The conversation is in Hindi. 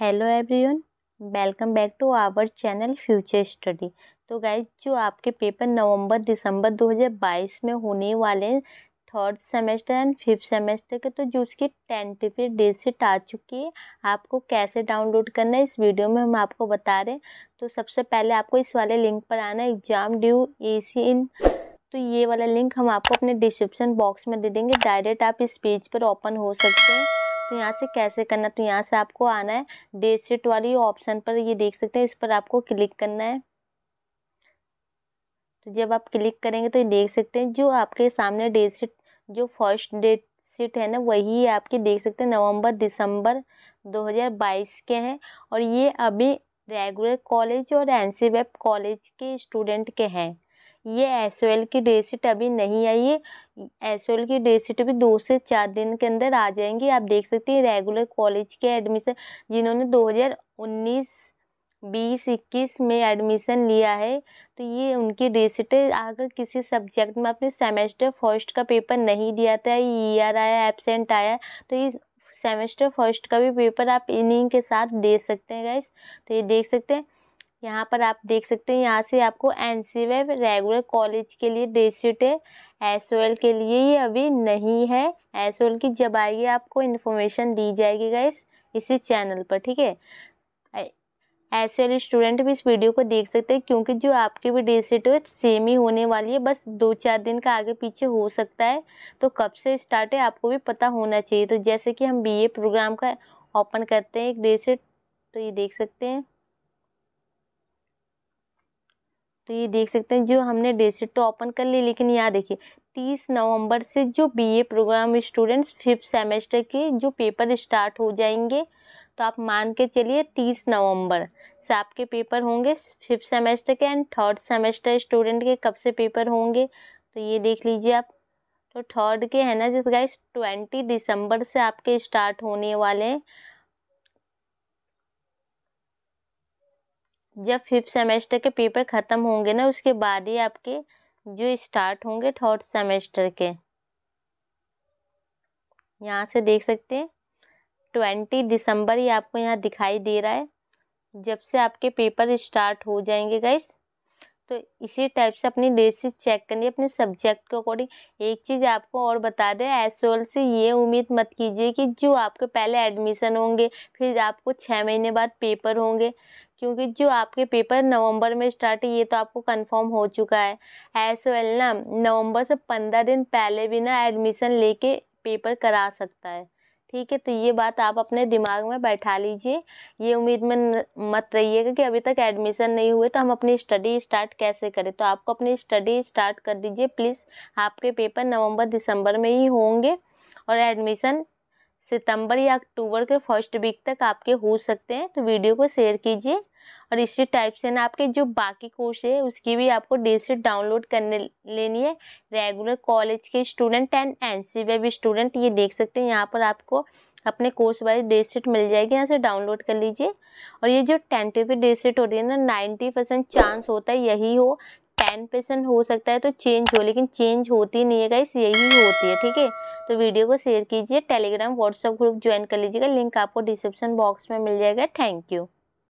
hello everyone welcome back to our channel future study तो गाइज जो आपके पेपर नवंबर दिसंबर 2022 में होने वाले third semester and fifth semester के तो जो उसकी टेंटिफिक डेट आ चुकी है आपको कैसे डाउनलोड करना है इस वीडियो में हम आपको बता रहे हैं तो सबसे पहले आपको इस वाले लिंक पर आना एग्जाम ड्यू ए सी इन तो ये वाला लिंक हम आपको अपने डिस्क्रिप्शन बॉक्स में दे देंगे डायरेक्ट आप इस पेज पर ओपन हो सकते हैं तो यहाँ से कैसे करना तो यहाँ से आपको आना है डेट वाली ऑप्शन पर ये देख सकते हैं इस पर आपको क्लिक करना है तो जब आप क्लिक करेंगे तो ये देख सकते हैं जो आपके सामने डेट जो फर्स्ट डेट सीट है ना वही आपके देख सकते हैं नवंबर दिसंबर 2022 के हैं और ये अभी रेगुलर कॉलेज और एन कॉलेज के स्टूडेंट के हैं ये एस की सीट अभी नहीं आई है एस की सीट भी दो से चार दिन के अंदर आ जाएंगी आप देख सकते हैं रेगुलर कॉलेज के एडमिशन जिन्होंने 2019 बीस इक्कीस में एडमिशन लिया है तो ये उनकी डेट है अगर किसी सब्जेक्ट में आपने सेमेस्टर फर्स्ट का पेपर नहीं दिया था ई e आर आया एबसेंट आया तो ये सेमेस्टर फर्स्ट का भी पेपर आप इन्हीं के साथ दे सकते हैं गाइस तो ये देख सकते हैं यहाँ पर आप देख सकते हैं यहाँ से आपको एन रेगुलर कॉलेज के लिए ड्रेस शीट है एस के लिए ये अभी नहीं है एस की जब आएगी आपको इन्फॉर्मेशन दी जाएगी गाइस इसी चैनल पर ठीक है ऐसे वाले स्टूडेंट भी इस वीडियो को देख सकते हैं क्योंकि जो आपकी भी डेट शीट है सेम ही होने वाली है बस दो चार दिन का आगे पीछे हो सकता है तो कब से स्टार्ट है आपको भी पता होना चाहिए तो जैसे कि हम बीए प्रोग्राम का ओपन करते हैं एक डेट शीट तो ये देख सकते हैं तो ये देख सकते हैं जो हमने डेट तो ओपन कर ली लेकिन यहाँ देखिए तीस नवंबर से जो BA program students fifth semester के जो पेपर स्टार्ट हो जाएंगे तो आप मान के चलिए तीस नवंबर से आपके पेपर होंगे फिफ्थ सेमेस्टर के एंड थर्ड सेमेस्टर स्टूडेंट के कब से पेपर होंगे तो ये देख लीजिए आप तो थर्ड के है ना जिस गाइस ट्वेंटी दिसंबर से आपके स्टार्ट होने वाले हैं जब फिफ्थ सेमेस्टर के पेपर ख़त्म होंगे ना उसके बाद ही आपके जो स्टार्ट होंगे थर्ड सेमेस्टर के यहाँ से देख सकते हैं ट्वेंटी दिसंबर ही आपको यहाँ दिखाई दे रहा है जब से आपके पेपर स्टार्ट हो जाएंगे गाइस तो इसी टाइप से अपनी ड्रेसेस चेक करनी है अपने सब्जेक्ट के अकॉर्डिंग एक चीज़ आपको और बता दें एस से ये उम्मीद मत कीजिए कि जो आपके पहले एडमिशन होंगे फिर आपको छः महीने बाद पेपर होंगे क्योंकि जो आपके पेपर नवंबर में स्टार्ट है ये तो आपको कंफर्म हो चुका है एस ना नवंबर से पंद्रह दिन पहले भी ना एडमिशन लेके पेपर करा सकता है ठीक है तो ये बात आप अपने दिमाग में बैठा लीजिए ये उम्मीद में मत रहिएगा कि अभी तक एडमिशन नहीं हुए तो हम अपनी स्टडी स्टार्ट कैसे करें तो आपको अपनी स्टडी स्टार्ट कर दीजिए प्लीज़ आपके पेपर नवंबर दिसंबर में ही होंगे और एडमिशन सितंबर या अक्टूबर के फर्स्ट वीक तक आपके हो सकते हैं तो वीडियो को शेयर कीजिए और इसी टाइप से ना आपके जो बाकी कोर्स है उसकी भी आपको डेट सी डाउनलोड करने लेनी है रेगुलर कॉलेज के student and N C web student ये देख सकते हैं यहाँ पर आपको अपने कोर्स वाइज डेट शीट मिल जाएगी यहाँ से डाउनलोड कर लीजिए और ये जो टेंटिव डेट शीट होती है ना नाइन्टी परसेंट चांस होता है यही हो टेन परसेंट हो सकता है तो चेंज हो लेकिन चेंज होती नहीं है गाइस यही होती है ठीक है तो वीडियो को शेयर कीजिए टेलीग्राम व्हाट्सअप ग्रुप ज्वाइन कर लीजिएगा लिंक आपको डिस्क्रिप्शन बॉक्स में मिल जाएगा थैंक यू